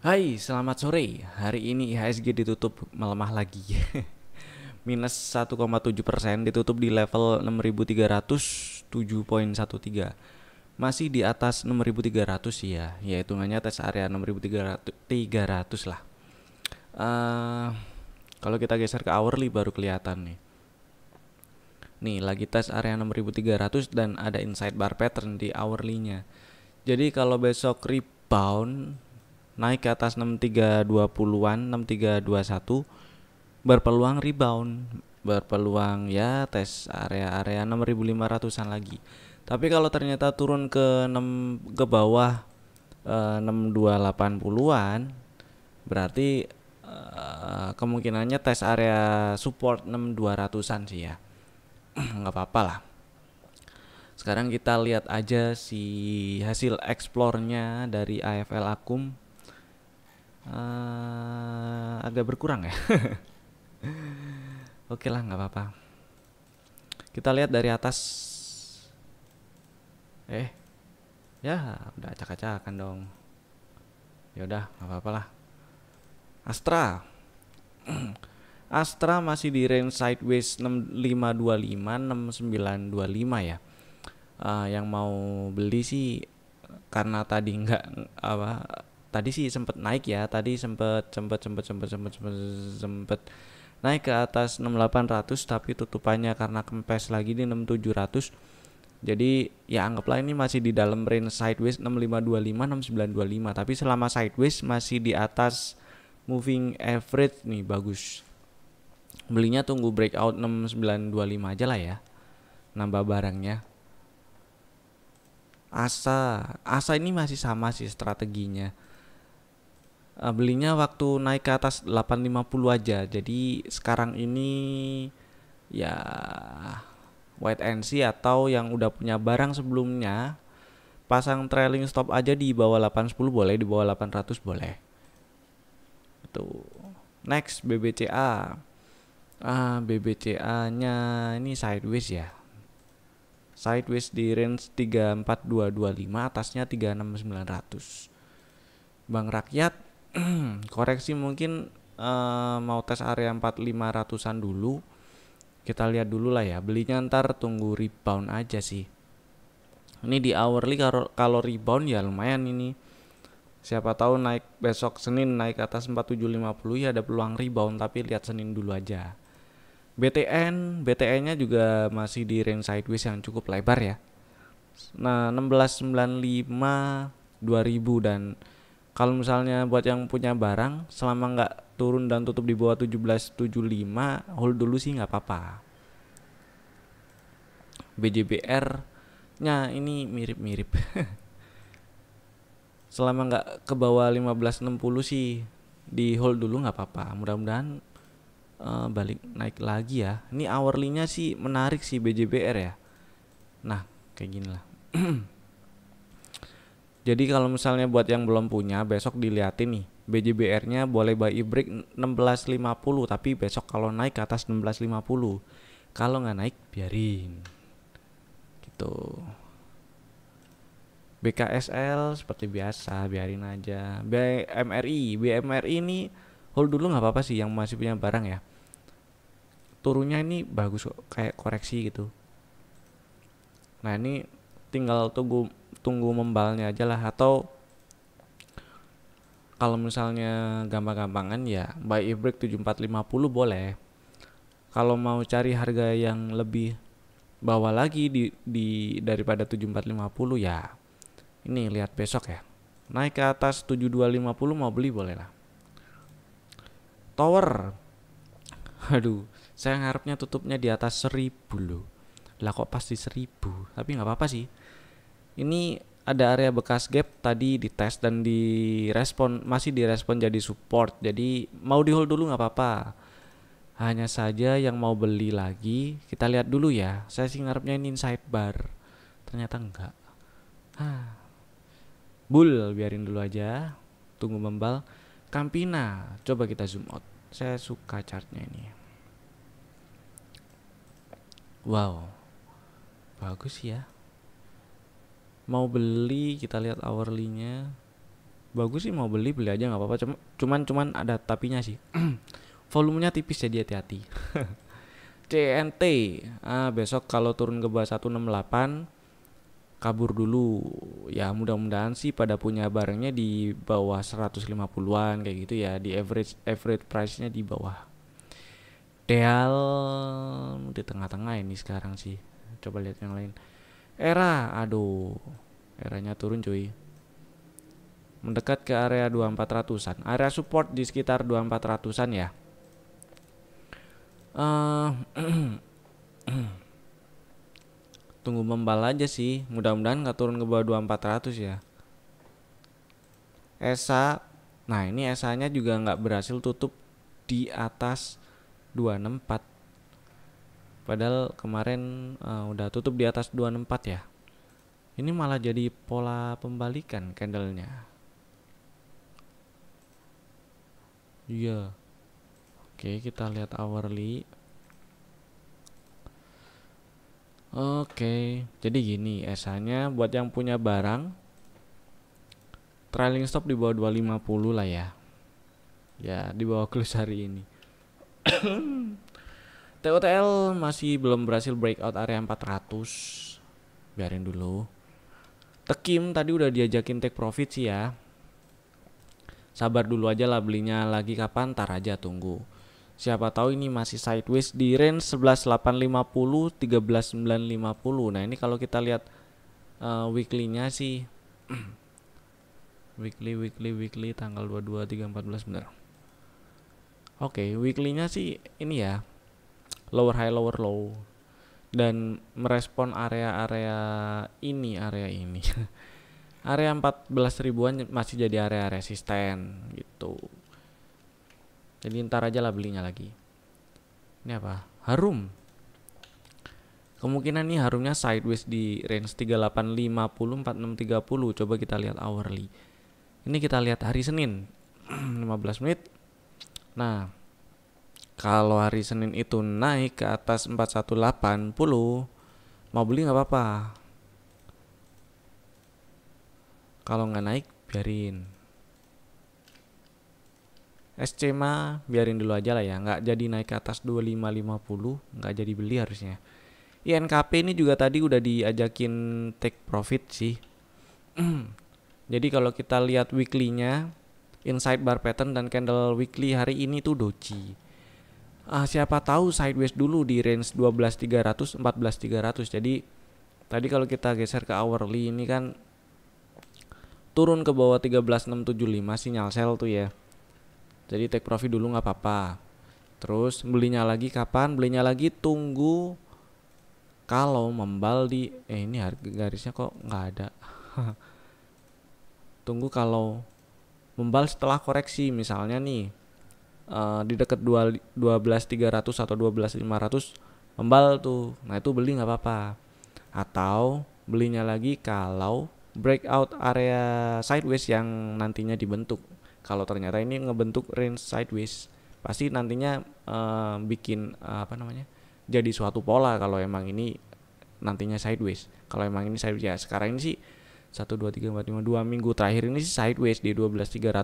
Hai, selamat sore. Hari ini IHSG ditutup melemah lagi. Minus 1,7 persen ditutup di level 6.307.13. Masih di atas 6.300 ya, ya hitungannya tes area 6.300 ratus lah. Uh, kalau kita geser ke hourly baru kelihatan nih. Nih lagi tes area 6.300 dan ada inside bar pattern di hourly-nya. Jadi kalau besok rebound naik ke atas 6320-an, 6321 berpeluang rebound, berpeluang ya tes area-area 6500-an lagi. Tapi kalau ternyata turun ke 6 ke bawah eh, 6280-an berarti eh, kemungkinannya tes area support 6200-an sih ya. nggak apa-apa lah. Sekarang kita lihat aja si hasil explore-nya dari AFL Akum uh, agak berkurang ya. Oke lah, nggak apa-apa. Kita lihat dari atas. Eh, ya udah acak-acakan dong. Ya udah, nggak apa-apa lah. Astra. Astra masih di range sideways 6525 6925 ya. Uh, yang mau beli sih karena tadi nggak apa tadi sih sempet naik ya tadi sempet sempet sempet sempet sempet sempet, sempet naik ke atas 6800 tapi tutupannya karena kempes lagi di 6700 jadi ya anggaplah ini masih di dalam range sideways 6525 6925 tapi selama sideways masih di atas moving average nih bagus belinya tunggu breakout 6925 aja lah ya nambah barangnya Asa Asa ini masih sama sih strateginya Eh, belinya waktu naik ke atas 850 aja jadi sekarang ini ya white and see atau yang udah punya barang sebelumnya pasang trailing stop aja di bawah 810 boleh di bawah 800 boleh itu next BBCA ah BBCA nya ini sideways ya sideways di range 34225 atasnya 36900 Bank Rakyat koreksi mungkin uh, mau tes area 4500-an dulu. Kita lihat dulu lah ya. Belinya ntar tunggu rebound aja sih. Ini di hourly kalau rebound ya lumayan ini. Siapa tahu naik besok Senin naik atas 4750 ya ada peluang rebound tapi lihat Senin dulu aja. BTN, BTN-nya juga masih di range sideways yang cukup lebar ya. Nah, 1695 2000 dan kalau misalnya buat yang punya barang selama nggak turun dan tutup di bawah 1775 hold dulu sih nggak apa-apa BJBR nya ini mirip-mirip selama nggak ke bawah 1560 sih di hold dulu nggak apa-apa mudah-mudahan uh, balik naik lagi ya ini hourly-nya sih menarik sih BJBR ya nah kayak gini lah Jadi kalau misalnya buat yang belum punya besok dilihatin nih BJBR-nya boleh buy e break 1650 tapi besok kalau naik ke atas 1650 kalau nggak naik biarin gitu BKSL seperti biasa biarin aja BMRI BMRI ini hold dulu nggak apa-apa sih yang masih punya barang ya turunnya ini bagus kok, kayak koreksi gitu nah ini tinggal tunggu tunggu membalnya aja lah atau kalau misalnya gampang-gampangan ya buy e break 7450 boleh kalau mau cari harga yang lebih bawa lagi di, di daripada 7450 ya ini lihat besok ya naik ke atas 7250 mau beli boleh lah tower aduh saya ngarepnya tutupnya di atas 1000 loh lah kok pasti 1000 tapi nggak apa-apa sih ini ada area bekas gap tadi di test dan di respon masih direspon jadi support jadi mau di hold dulu nggak apa-apa hanya saja yang mau beli lagi kita lihat dulu ya saya sih ngarepnya ini inside bar ternyata enggak ah bull biarin dulu aja tunggu membal Campina coba kita zoom out saya suka chartnya ini wow bagus ya mau beli kita lihat hourly-nya bagus sih mau beli beli aja nggak apa-apa cuman, cuman cuman ada tapinya sih volumenya tipis jadi hati-hati CNT ah, besok kalau turun ke bawah 168 kabur dulu ya mudah-mudahan sih pada punya barangnya di bawah 150-an kayak gitu ya di average average price-nya di bawah Deal di tengah-tengah ini sekarang sih coba lihat yang lain Era, aduh. Eranya turun cuy. Mendekat ke area 2400-an. Area support di sekitar 2400-an ya. Uh, tunggu membal aja sih. Mudah-mudahan nggak turun ke bawah 2400 ya. Esa, nah ini Esanya juga nggak berhasil tutup di atas 264. Padahal kemarin uh, udah tutup di atas 264 ya. Ini malah jadi pola pembalikan candlenya. Iya. Yeah. Oke, okay, kita lihat hourly. Oke, okay. jadi gini, esanya buat yang punya barang trailing stop di bawah 250 lah ya. Ya, di bawah close hari ini. TOTL masih belum berhasil breakout area 400 biarin dulu Tekim tadi udah diajakin take profit sih ya sabar dulu aja lah belinya lagi kapan tar aja tunggu siapa tahu ini masih sideways di range 11850 13950 nah ini kalau kita lihat uh, weekly-nya sih weekly weekly weekly tanggal 22 3 14 benar oke okay, weekly-nya sih ini ya lower high lower low dan merespon area-area ini area ini area 14 ribuan masih jadi area resisten gitu jadi ntar aja lah belinya lagi ini apa harum kemungkinan nih harumnya sideways di range 3850 4630 coba kita lihat hourly ini kita lihat hari Senin 15 menit nah kalau hari Senin itu naik ke atas 4180 mau beli nggak apa-apa kalau nggak naik biarin SC mah biarin dulu aja lah ya nggak jadi naik ke atas 2550 nggak jadi beli harusnya INKP ini juga tadi udah diajakin take profit sih jadi kalau kita lihat weekly-nya inside bar pattern dan candle weekly hari ini tuh doji uh, siapa tahu sideways dulu di range 12300 14300 jadi tadi kalau kita geser ke hourly ini kan turun ke bawah 13675 sinyal sell tuh ya jadi take profit dulu nggak apa-apa terus belinya lagi kapan belinya lagi tunggu kalau membal di eh ini harga garisnya kok nggak ada tunggu kalau membal setelah koreksi misalnya nih uh, di dekat tiga ratus atau lima ratus membal tuh. Nah, itu beli nggak apa-apa. Atau belinya lagi kalau breakout area sideways yang nantinya dibentuk. Kalau ternyata ini ngebentuk range sideways, pasti nantinya uh, bikin uh, apa namanya? jadi suatu pola kalau emang ini nantinya sideways. Kalau emang ini sideways ya sekarang ini sih 1 dua 3 4 5 2 minggu terakhir ini sih sideways di 12300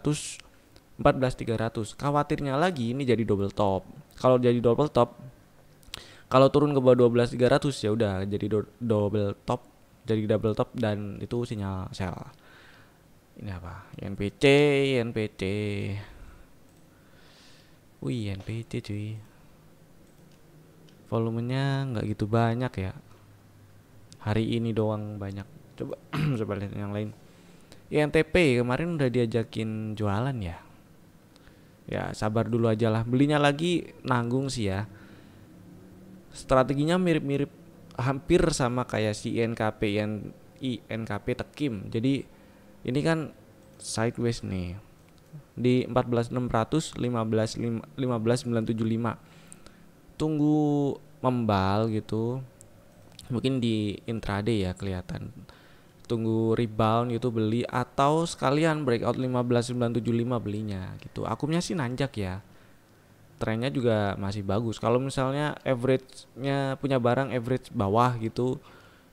14300. Khawatirnya lagi ini jadi double top. Kalau jadi double top kalau turun ke bawah 12300 ya udah jadi do double top, jadi double top dan itu sinyal sell. Ini apa? NPC, NPC. Wih, NPC cuy. Volumenya nggak gitu banyak ya. Hari ini doang banyak. Coba coba lihat yang lain. INTP kemarin udah diajakin jualan ya ya sabar dulu aja lah belinya lagi nanggung sih ya strateginya mirip-mirip hampir sama kayak si INKP yang INKP Tekim jadi ini kan sideways nih di 14600 15 15975 tunggu membal gitu mungkin di intraday ya kelihatan tunggu rebound gitu beli atau sekalian breakout 15975 belinya gitu. Akumnya sih nanjak ya. Trennya juga masih bagus. Kalau misalnya average-nya punya barang average bawah gitu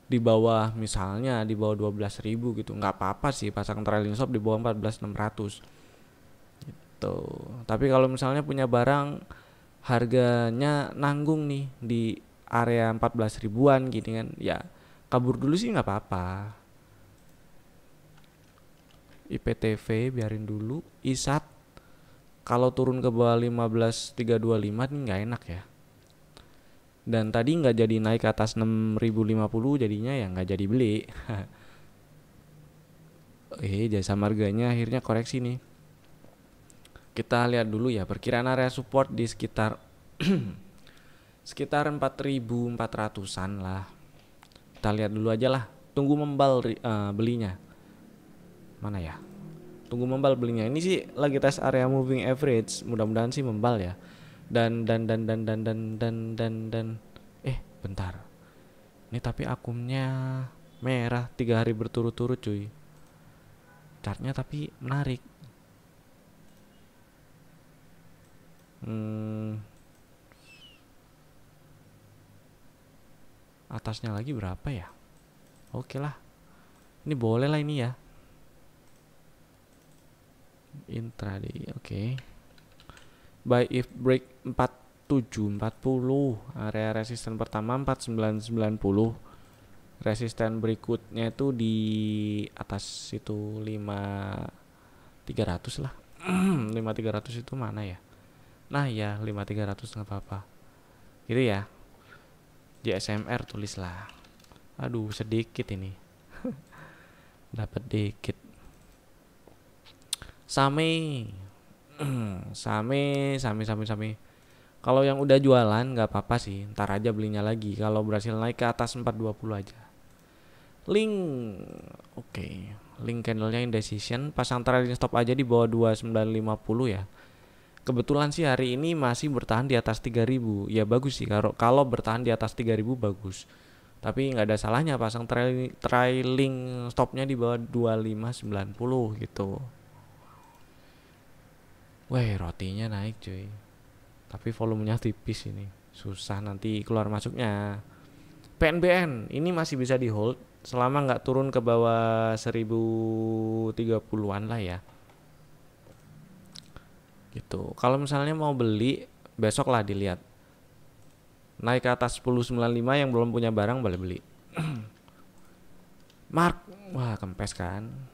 di bawah misalnya di bawah 12.000 gitu nggak apa-apa sih pasang trailing stop di bawah 14.600 gitu tapi kalau misalnya punya barang harganya nanggung nih di area 14 ribuan gini kan ya kabur dulu sih nggak apa-apa IPTV biarin dulu ISAT kalau turun ke bawah 15325 ini nggak enak ya dan tadi nggak jadi naik ke atas 6050 jadinya ya nggak jadi beli eh jasa marganya akhirnya koreksi nih kita lihat dulu ya perkiraan area support di sekitar sekitar 4400-an lah kita lihat dulu aja lah tunggu membal uh, belinya Mana ya? Tunggu membal belinya. Ini sih lagi tes area moving average. Mudah-mudahan sih membal ya. Dan dan dan dan dan dan dan dan dan eh bentar. Ini tapi akumnya merah tiga hari berturut-turut cuy. Chartnya tapi menarik. Hmm. Atasnya lagi berapa ya? Oke okay lah. Ini boleh lah ini ya intraday oke okay. buy if break 4740 area resisten pertama 4990 resisten berikutnya itu di atas itu 5300 lah 5300 itu mana ya nah ya 5300 nggak apa-apa gitu ya JSMR tulislah aduh sedikit ini dapat dikit Sami. sami, sami, sami, sami. Kalau yang udah jualan nggak apa-apa sih, ntar aja belinya lagi. Kalau berhasil naik ke atas 420 aja. Link, oke. Okay. Link candlenya indecision, pasang trailing stop aja di bawah 2950 ya. Kebetulan sih hari ini masih bertahan di atas 3000. Ya bagus sih kalau kalau bertahan di atas 3000 bagus. Tapi nggak ada salahnya pasang trailing, trailing stopnya di bawah 2590 gitu. Weh rotinya naik cuy Tapi volumenya tipis ini Susah nanti keluar masuknya PNBN ini masih bisa di hold Selama nggak turun ke bawah 1030an lah ya Gitu Kalau misalnya mau beli Besok lah dilihat Naik ke atas 1095 yang belum punya barang boleh beli Mark Wah kempes kan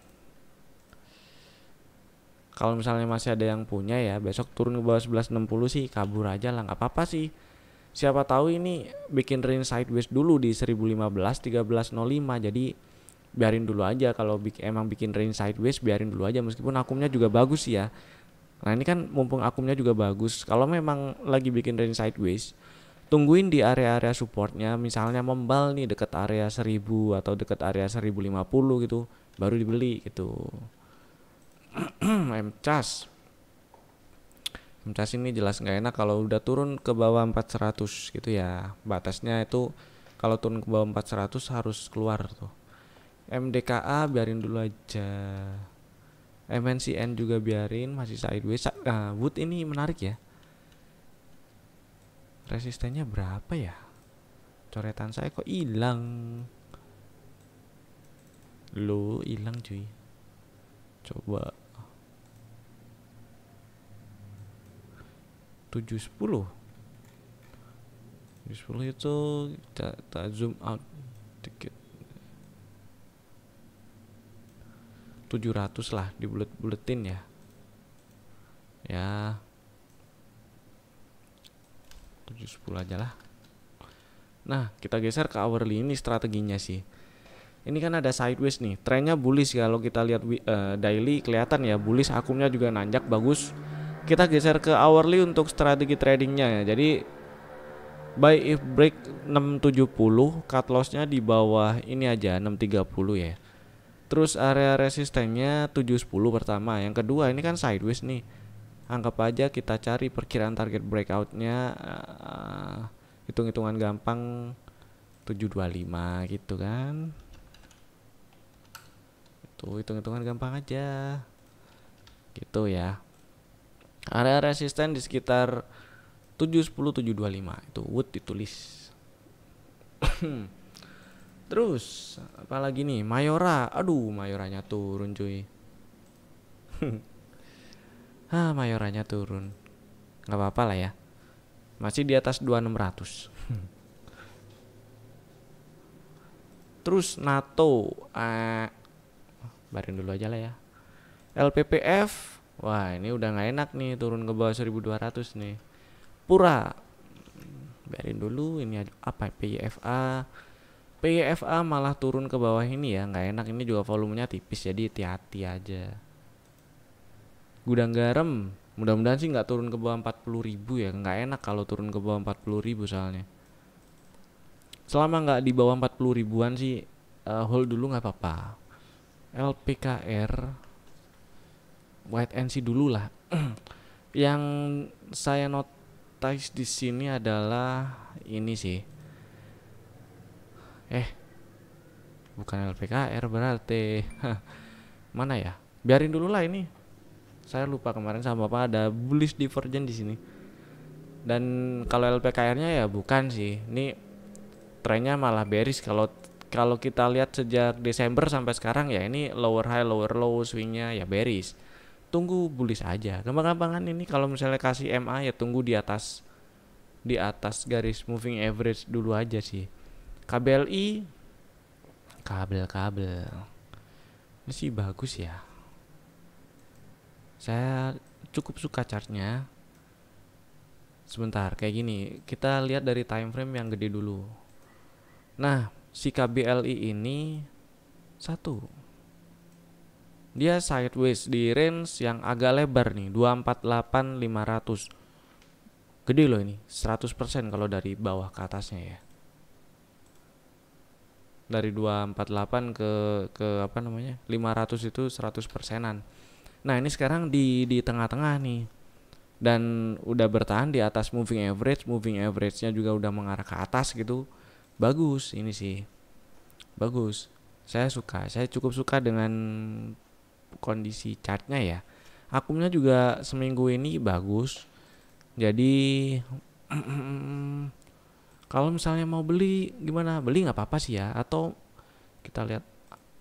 kalau misalnya masih ada yang punya ya besok turun ke bawah 1160 sih kabur aja lah nggak apa-apa sih siapa tahu ini bikin range sideways dulu di 1015 1305 jadi biarin dulu aja kalau bik, emang bikin range sideways biarin dulu aja meskipun akumnya juga bagus ya nah ini kan mumpung akumnya juga bagus kalau memang lagi bikin range sideways tungguin di area-area supportnya misalnya membal nih deket area 1000 atau deket area 1050 gitu baru dibeli gitu MCAS MCAS ini jelas nggak enak kalau udah turun ke bawah 400 gitu ya batasnya itu kalau turun ke bawah 400 harus keluar tuh MDKA biarin dulu aja MNCN juga biarin masih sideways uh, Wood ini menarik ya resistennya berapa ya coretan saya kok hilang lo hilang cuy coba 710 710 itu kita, kita zoom out dikit 700 lah di bulet-buletin ya ya 710 aja lah nah kita geser ke hourly ini strateginya sih ini kan ada sideways nih trennya bullish kalau kita lihat uh, daily kelihatan ya bullish akumnya juga nanjak bagus kita geser ke hourly untuk strategi tradingnya ya jadi buy if break 670 cut lossnya di bawah ini aja 630 ya terus area resistennya 710 pertama yang kedua ini kan sideways nih anggap aja kita cari perkiraan target breakoutnya uh, hitung-hitungan gampang 725 gitu kan Tuh gitu, hitung-hitungan gampang aja. Gitu ya. Area resisten di sekitar 710 725 itu wood ditulis. Terus apalagi nih Mayora. Aduh, Mayoranya turun cuy. ah, Mayoranya turun. nggak apa-apa lah ya. Masih di atas 2600. Terus NATO eh, Barin dulu aja lah ya. LPPF. Wah, ini udah nggak enak nih turun ke bawah 1200 nih. Pura. barin dulu ini apa PYFA. PYFA malah turun ke bawah ini ya, nggak enak ini juga volumenya tipis jadi hati-hati aja. Gudang garam, mudah-mudahan sih nggak turun ke bawah 40 ribu ya, nggak enak kalau turun ke bawah 40 ribu soalnya. Selama nggak di bawah 40 ribuan sih uh, hold dulu nggak apa-apa LPKR White NC dulu lah. yang saya notice di sini adalah ini sih. Eh, bukan LPKR berarti. Mana ya? Biarin dulu lah ini. Saya lupa kemarin sama Bapak ada bullish divergence di sini. Dan kalau LPKR-nya ya bukan sih. Ini trennya malah bearish kalau kalau kita lihat sejak Desember sampai sekarang ya ini lower high, lower low swingnya ya beris. Tunggu bullish aja. Gampang-gampangan ini kalau misalnya kasih MA ya tunggu di atas di atas garis moving average dulu aja sih. KBLI kabel-kabel masih bagus ya. Saya cukup suka chartnya. Sebentar, kayak gini. Kita lihat dari time frame yang gede dulu. Nah, si KBLI ini satu dia sideways di range yang agak lebar nih 248 500 gede loh ini 100% kalau dari bawah ke atasnya ya dari 248 ke ke apa namanya 500 itu 100 persenan nah ini sekarang di di tengah-tengah nih dan udah bertahan di atas moving average moving average nya juga udah mengarah ke atas gitu bagus ini sih bagus saya suka saya cukup suka dengan kondisi chartnya ya akumnya juga seminggu ini bagus jadi kalau misalnya mau beli gimana beli nggak apa-apa sih ya atau kita lihat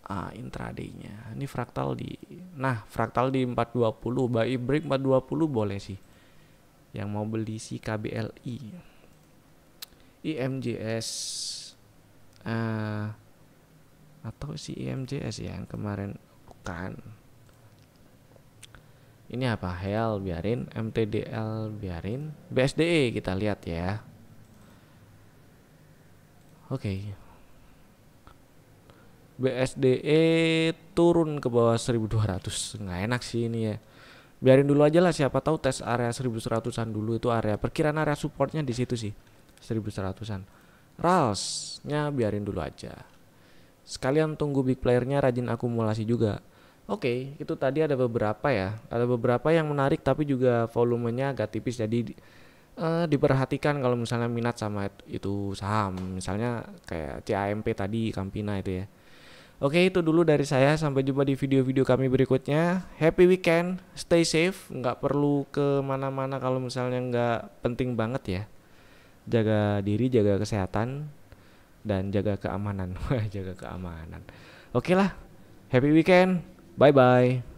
ah, intradaynya ini fraktal di nah fraktal di 420 buy break 420 boleh sih yang mau beli si KBLI IMJS uh, eh, atau si IMJS ya, yang kemarin bukan ini apa hell biarin MTDL biarin BSDE kita lihat ya oke okay. BSDE turun ke bawah 1200 nggak enak sih ini ya biarin dulu aja lah siapa tahu tes area 1100an dulu itu area perkiraan area supportnya di situ sih 1100-an. Ralsnya biarin dulu aja. Sekalian tunggu big playernya rajin akumulasi juga. Oke, okay, itu tadi ada beberapa ya. Ada beberapa yang menarik tapi juga volumenya agak tipis jadi eh, diperhatikan kalau misalnya minat sama itu saham. Misalnya kayak CAMP tadi Kampina itu ya. Oke, itu dulu dari saya. Sampai jumpa di video-video kami berikutnya. Happy weekend, stay safe, nggak perlu kemana-mana kalau misalnya nggak penting banget ya jaga diri jaga kesehatan dan jaga keamanan jaga keamanan oke okay lah happy weekend bye bye